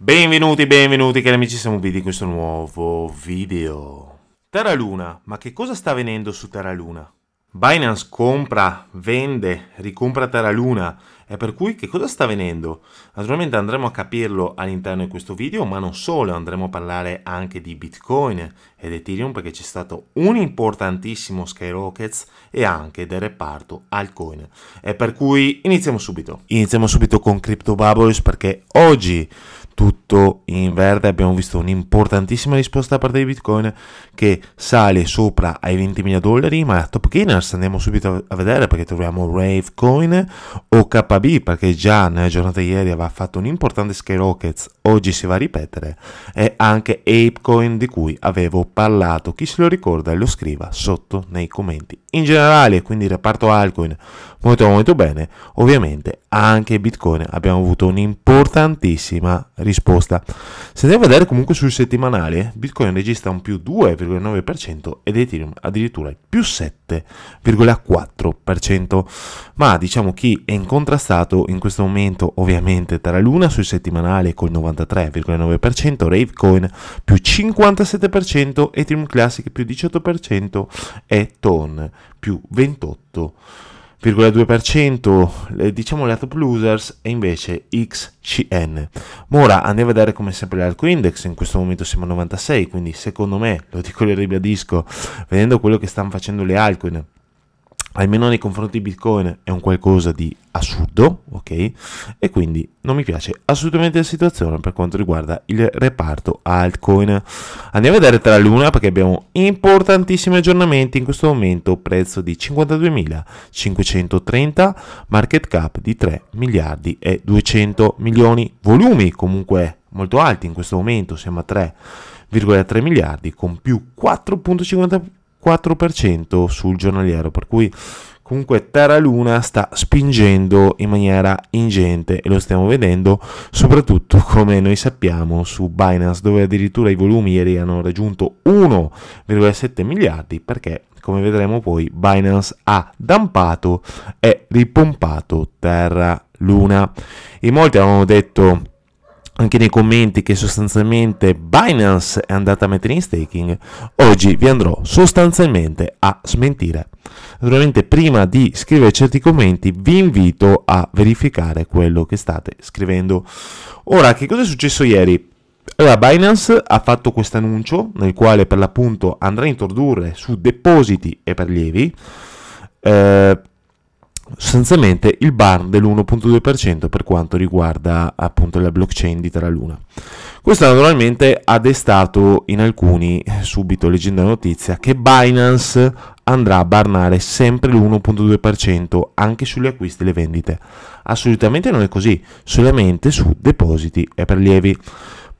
Benvenuti, benvenuti cari amici, siamo qui di questo nuovo video. Terra Luna, ma che cosa sta avvenendo su Terra Luna? Binance compra, vende, ricompra Terra Luna e per cui che cosa sta avvenendo? Naturalmente andremo a capirlo all'interno di questo video, ma non solo, andremo a parlare anche di Bitcoin ed Ethereum perché c'è stato un importantissimo skyrockets e anche del reparto altcoin. E per cui iniziamo subito. Iniziamo subito con Crypto Bubbles perché oggi tutto in verde abbiamo visto un'importantissima risposta da parte di Bitcoin che sale sopra ai 20.000 dollari ma top gainers andiamo subito a vedere perché troviamo Ravecoin OKB B perché già nella giornata di ieri aveva fatto un importante sky oggi si va a ripetere, e anche Apecoin di cui avevo parlato, chi se lo ricorda lo scriva sotto nei commenti. In generale, quindi il reparto altcoin molto molto bene, ovviamente anche Bitcoin abbiamo avuto un'importantissima risposta. Se andiamo a vedere comunque sul settimanale, Bitcoin registra un più 2,9% ed Ethereum addirittura il più 7,4%, ma diciamo chi è in incontrastato piazzato in questo momento ovviamente Terra Luna sui settimanali col 93,9%, Ravecoin più 57%, Ethereum Classic più 18% e Ton più 28,2%. Eh, diciamo le top losers e invece XCN ora andiamo a vedere come sempre l'alco index in questo momento siamo a 96 quindi secondo me lo dico e ribadisco vedendo quello che stanno facendo le altcoin almeno nei confronti di Bitcoin è un qualcosa di assurdo, ok? E quindi non mi piace assolutamente la situazione per quanto riguarda il reparto altcoin. Andiamo a vedere tra l'una perché abbiamo importantissimi aggiornamenti in questo momento, prezzo di 52.530, market cap di 3 miliardi e 200 milioni, volumi comunque molto alti in questo momento, siamo a 3,3 miliardi con più 4,50 4% sul giornaliero, per cui comunque Terra Luna sta spingendo in maniera ingente e lo stiamo vedendo soprattutto come noi sappiamo su Binance dove addirittura i volumi ieri hanno raggiunto 1,7 miliardi perché come vedremo poi Binance ha dampato e ripompato Terra Luna. In molti avevano detto anche nei commenti che sostanzialmente Binance è andata a mettere in staking, oggi vi andrò sostanzialmente a smentire. Naturalmente prima di scrivere certi commenti vi invito a verificare quello che state scrivendo. Ora, che cosa è successo ieri? Allora, Binance ha fatto questo annuncio nel quale per l'appunto andrà a introdurre su depositi e prelievi eh, sostanzialmente il bar dell'1.2% per quanto riguarda appunto la blockchain di Terra Luna. Questo naturalmente ha destato in alcuni subito leggendo la notizia che Binance andrà a barnare sempre l'1.2% anche sugli acquisti e le vendite. Assolutamente non è così, solamente su depositi e prelievi.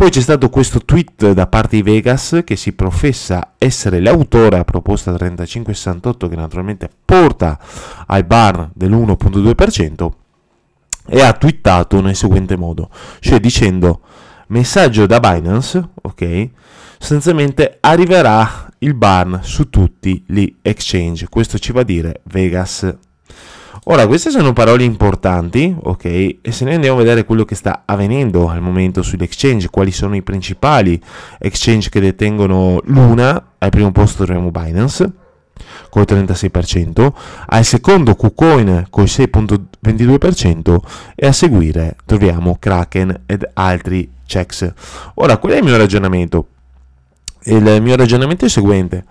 Poi c'è stato questo tweet da parte di Vegas che si professa essere l'autore a proposta 3568 che naturalmente porta ai bar dell'1.2% e ha twittato nel seguente modo, cioè dicendo messaggio da Binance, ok? Sostanzialmente arriverà il ban su tutti gli exchange. Questo ci va a dire Vegas Ora, queste sono parole importanti, ok? E se noi andiamo a vedere quello che sta avvenendo al momento sull'exchange, quali sono i principali exchange che detengono l'una, al primo posto troviamo Binance col 36%, al secondo KuCoin col 6.22% e a seguire troviamo Kraken ed altri checks. Ora, qual è il mio ragionamento? Il mio ragionamento è il seguente.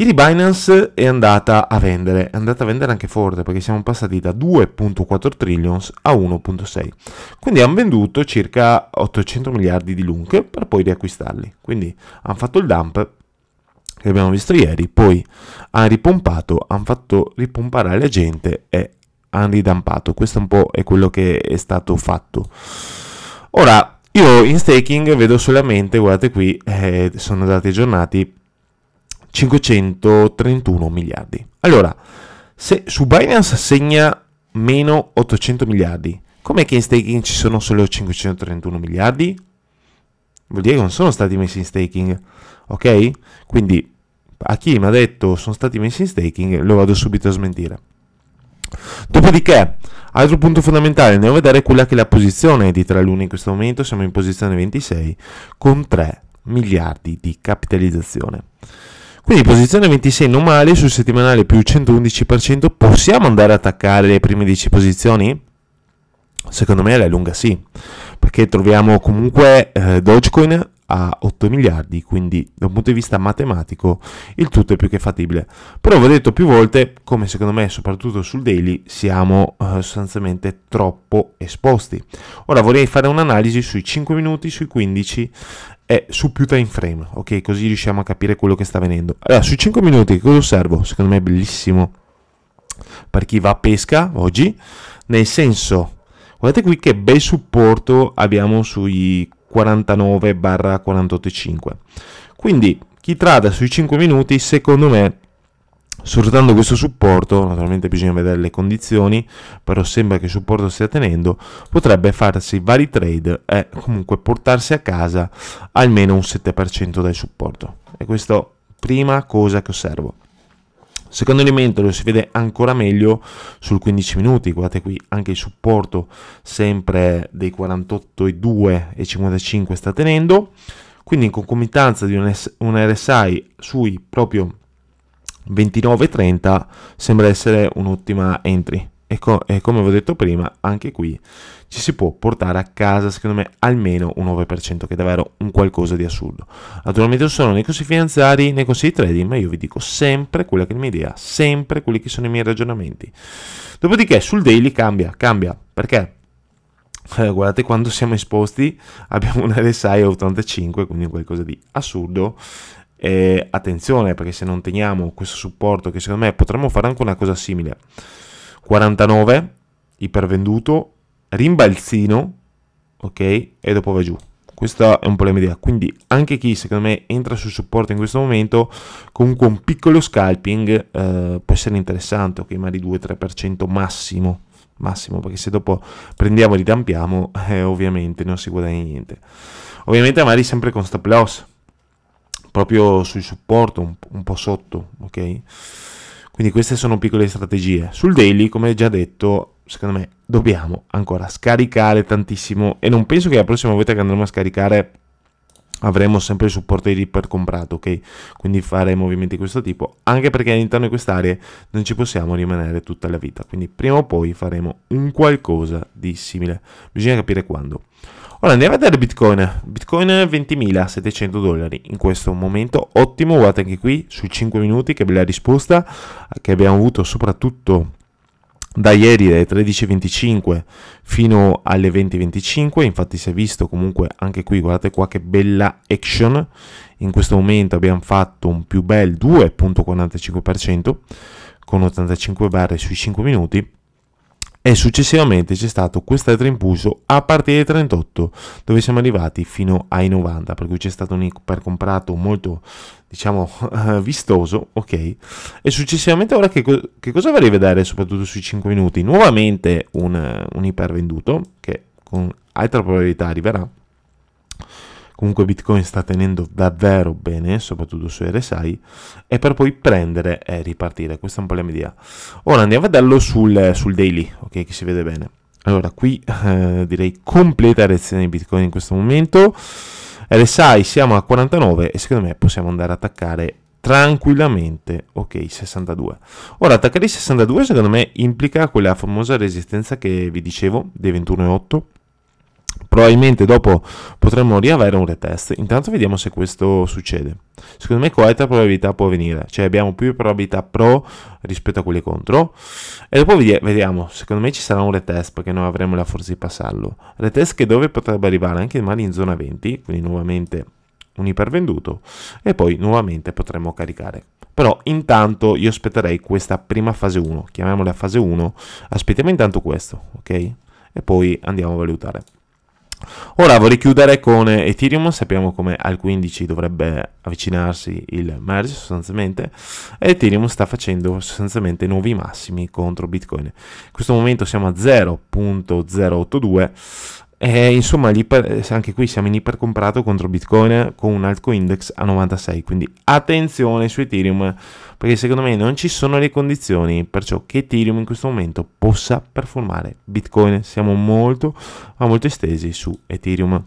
Ieri Binance è andata a vendere, è andata a vendere anche forte perché siamo passati da 2.4 trillions a 1.6. Quindi hanno venduto circa 800 miliardi di LUNC per poi riacquistarli. Quindi hanno fatto il dump che abbiamo visto ieri, poi hanno ripompato, hanno fatto ripompare la gente e hanno ridampato. Questo un po' è quello che è stato fatto. Ora, io in staking vedo solamente, guardate qui, eh, sono dati aggiornati, 531 miliardi. Allora, se su Binance segna meno 800 miliardi, com'è che in staking ci sono solo 531 miliardi? Vuol dire che non sono stati messi in staking, ok? Quindi a chi mi ha detto sono stati messi in staking lo vado subito a smentire. Dopodiché, altro punto fondamentale, andiamo a vedere quella che è la posizione di Traluni in questo momento, siamo in posizione 26 con 3 miliardi di capitalizzazione. Quindi posizione 26 non male, sul settimanale più 111%, possiamo andare a attaccare le prime 10 posizioni? Secondo me alla lunga sì, perché troviamo comunque eh, Dogecoin a 8 miliardi, quindi da un punto di vista matematico il tutto è più che fattibile. Però vi ho detto più volte, come secondo me soprattutto sul daily, siamo eh, sostanzialmente troppo esposti. Ora vorrei fare un'analisi sui 5 minuti, sui 15 è su più time frame, ok? Così riusciamo a capire quello che sta avvenendo. Allora, sui 5 minuti cosa osservo? Secondo me è bellissimo per chi va a pesca oggi, nel senso, guardate qui che bel supporto abbiamo sui 49 barra 48,5. Quindi chi trada sui 5 minuti, secondo me, Sfruttando questo supporto, naturalmente bisogna vedere le condizioni, però sembra che il supporto stia tenendo, potrebbe farsi vari trade e comunque portarsi a casa almeno un 7% del supporto. E questa prima cosa che osservo. Secondo elemento lo si vede ancora meglio sul 15 minuti, guardate qui anche il supporto sempre dei 48,2 e 55 sta tenendo, quindi in concomitanza di un, RSI sui proprio 29,30 sembra essere un'ottima entry. E, co e come vi ho detto prima, anche qui ci si può portare a casa, secondo me, almeno un 9%, che è davvero un qualcosa di assurdo. Naturalmente non sono nei consigli finanziari, nei consigli trading, ma io vi dico sempre quella che è la mia idea, sempre quelli che sono i miei ragionamenti. Dopodiché sul daily cambia, cambia. Perché? Eh, guardate quando siamo esposti, abbiamo un RSI 85, quindi qualcosa di assurdo, eh, attenzione perché se non teniamo questo supporto, che secondo me potremmo fare anche una cosa simile. 49, ipervenduto, rimbalzino, ok? E dopo va giù. Questo è un po' l'idea. Quindi anche chi secondo me entra sul supporto in questo momento, comunque un piccolo scalping eh, può essere interessante, ok? Ma di 2-3% massimo. Massimo, perché se dopo prendiamo e li dampiamo, eh, ovviamente non si guadagna niente. Ovviamente magari sempre con stop loss proprio sul supporto, un, un po' sotto, ok? Quindi queste sono piccole strategie. Sul daily, come già detto, secondo me dobbiamo ancora scaricare tantissimo e non penso che la prossima volta che andremo a scaricare avremo sempre il supporto di per comprato, ok? Quindi fare movimenti di questo tipo, anche perché all'interno di quest'area non ci possiamo rimanere tutta la vita, quindi prima o poi faremo un qualcosa di simile. Bisogna capire quando. Ora andiamo a vedere Bitcoin. Bitcoin 20.700 dollari in questo momento, ottimo, guardate anche qui sui 5 minuti che bella risposta che abbiamo avuto soprattutto da ieri dalle 13.25 fino alle 20.25, infatti si è visto comunque anche qui, guardate qua che bella action, in questo momento abbiamo fatto un più bel 2.45% con 85 barre sui 5 minuti e successivamente c'è stato quest'altro impulso a partire dai 38 dove siamo arrivati fino ai 90 per cui c'è stato un ipercomprato molto diciamo vistoso ok e successivamente ora che, co- che cosa vorrei vedere soprattutto sui 5 minuti nuovamente un, un ipervenduto che con altra probabilità arriverà comunque Bitcoin sta tenendo davvero bene, soprattutto su RSI, e per poi prendere e ripartire. Questa è un po' la mia idea. Ora andiamo a vederlo sul, sul daily, ok, che si vede bene. Allora, qui eh, direi completa reazione di Bitcoin in questo momento. RSI siamo a 49 e secondo me possiamo andare a attaccare tranquillamente, ok, 62. Ora, attaccare i 62 secondo me implica quella famosa resistenza che vi dicevo, dei 21,8 probabilmente dopo potremmo riavere un retest. Intanto vediamo se questo succede. Secondo me con alta probabilità può venire, cioè abbiamo più probabilità pro rispetto a quelle contro. E dopo vediamo, secondo me ci sarà un retest perché noi avremo la forza di passarlo. Retest che dove potrebbe arrivare anche domani in zona 20, quindi nuovamente un ipervenduto e poi nuovamente potremmo caricare. Però intanto io aspetterei questa prima fase 1, chiamiamola fase 1, aspettiamo intanto questo, ok? E poi andiamo a valutare. Ora vorrei chiudere con Ethereum, sappiamo come al 15 dovrebbe avvicinarsi il merge sostanzialmente e Ethereum sta facendo sostanzialmente nuovi massimi contro Bitcoin. In questo momento siamo a 0.082, e eh, insomma, eh, anche qui siamo in ipercomprato contro Bitcoin con un altco index a 96. Quindi attenzione su Ethereum, perché secondo me non ci sono le condizioni perciò che Ethereum in questo momento possa performare Bitcoin. Siamo molto, ma molto estesi su Ethereum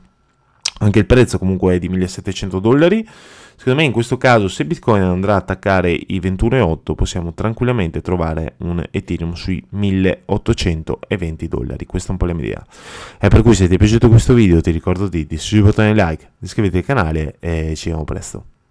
anche il prezzo comunque è di 1700 dollari. Secondo me in questo caso se Bitcoin andrà a attaccare i 21,8 possiamo tranquillamente trovare un Ethereum sui 1820 dollari. Questa è un po' la mia idea. E per cui se ti è piaciuto questo video ti ricordo di distruggere il bottone like, di iscriverti al canale e ci vediamo presto.